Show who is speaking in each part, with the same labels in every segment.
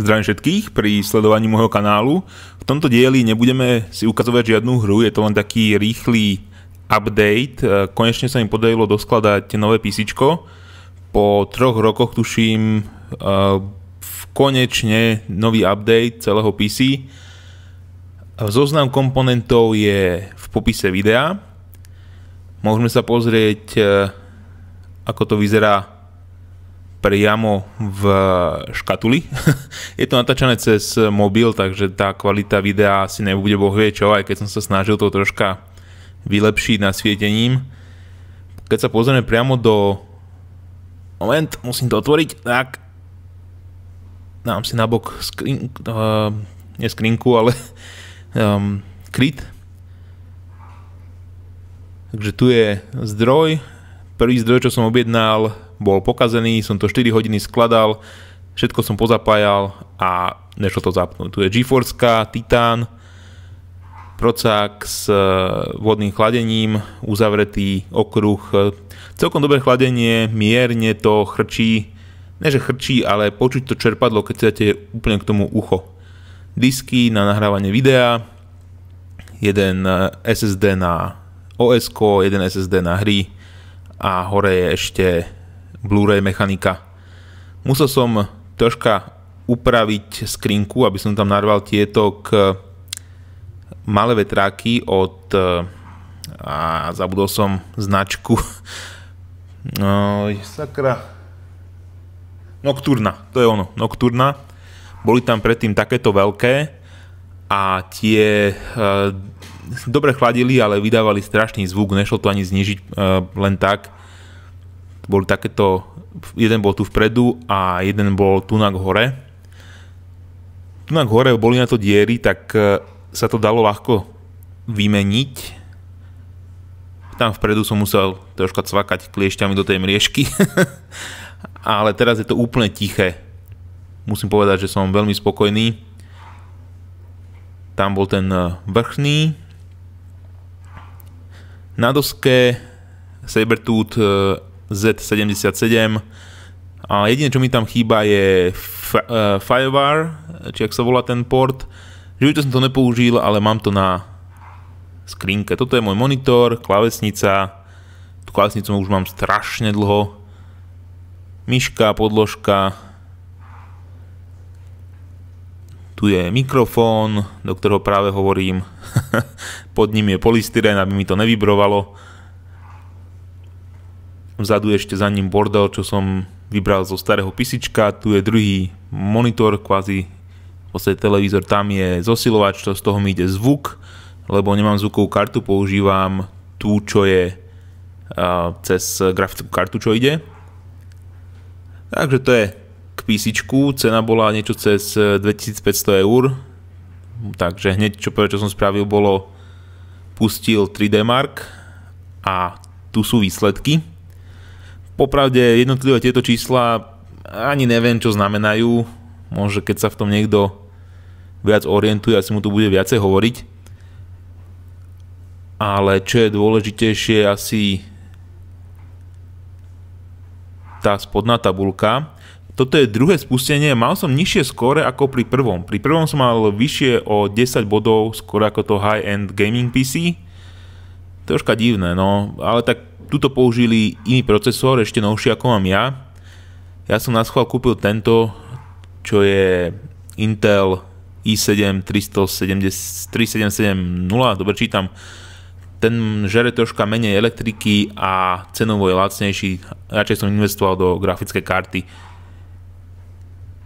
Speaker 1: Zdravím všetkých pri sledovaní môjho kanálu. V tomto dieli nebudeme si ukazovať žiadnu hru, je to len taký rýchly update. E, konečne sa mi podarilo doskladať nové písičko. Po troch rokoch tuším e, konečne nový update celého PC. E, zoznam komponentov je v popise videa. Môžeme sa pozrieť, ako to vyzerá priamo v škatuli. je to natáčané cez mobil, takže tá kvalita videa asi nebude bohvie čo, aj keď som sa snažil to troška vylepšiť nasvietením. Keď sa pozrieme priamo do... Moment, musím to otvoriť. Tak, dám si nabok skrin... Uh, nie skrinku, ale um, kryt. Takže tu je zdroj. Prvý zdroj, čo som objednal bol pokazený, som to 4 hodiny skladal, všetko som pozapájal a nešlo to zapnúť. Tu je GeForce, Titan, procák s e, vodným chladením, uzavretý okruh, e, celkom dobré chladenie, mierne to chrčí, ne že chrčí, ale počuť to čerpadlo, keď dáte úplne k tomu ucho. Disky na nahrávanie videa, jeden e, SSD na OSK, jeden SSD na hry a hore je ešte Blu-ray mechanika. Musel som troška upraviť skrinku, aby som tam narval tieto k e, malé vetráky od e, a zabudol som značku no, sakra Nocturna, to je ono, Nocturna boli tam predtým takéto veľké a tie e, dobre chladili, ale vydávali strašný zvuk, nešlo to ani znižiť e, len tak boli takéto, jeden bol tu vpredu a jeden bol tu na hore. Tu na hore boli na to diery, tak e, sa to dalo ľahko vymeniť. Tam vpredu som musel troška cvakať kliešťami do tej mriežky. Ale teraz je to úplne tiché. Musím povedať, že som veľmi spokojný. Tam bol ten e, vrchný. Na doske Sabertooth e, z77. A jediné, čo mi tam chýba je eh, Firewire, či ak sa volá ten port. Že to som to nepoužil, ale mám to na skrinke. Toto je môj monitor, klavesnica. Tú klavesnicu už mám strašne dlho. Myška, podložka. Tu je mikrofón, do ktorého práve hovorím. Pod ním je polystyrén, aby mi to nevybrovalo. Vzadu ešte za ním bordel, čo som vybral zo starého pisička. Tu je druhý monitor, kvázi vlastne televízor, tam je zosilovač, to z toho mi ide zvuk, lebo nemám zvukovú kartu, používam tú, čo je uh, cez grafickú kartu, čo ide. Takže to je k písičku, cena bola niečo cez 2500 e, eur, takže hneď čo prvé, čo som spravil, bolo pustil 3D Mark a tu sú výsledky. Popravde jednotlivé tieto čísla ani neviem, čo znamenajú. Môže, keď sa v tom niekto viac orientuje, asi mu tu bude viacej hovoriť. Ale čo je dôležitejšie, asi tá spodná tabulka. Toto je druhé spustenie, mal som nižšie skóre ako pri prvom. Pri prvom som mal vyššie o 10 bodov, skôr ako to high-end gaming PC. Troška divné, no, ale tak tuto použili iný procesor, ešte novší ako mám ja. Ja som na schvál kúpil tento, čo je Intel i7 3770, dobre čítam. Ten žere troška menej elektriky a cenovo je lacnejší. Radšej som investoval do grafické karty.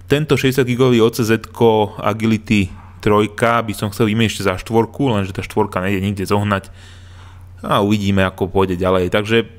Speaker 1: Tento 60 gb OCZ Agility 3 by som chcel vymeniť ešte za štvorku, lenže tá štvorka nejde nikde zohnať a uvidíme, ako pôjde ďalej. Takže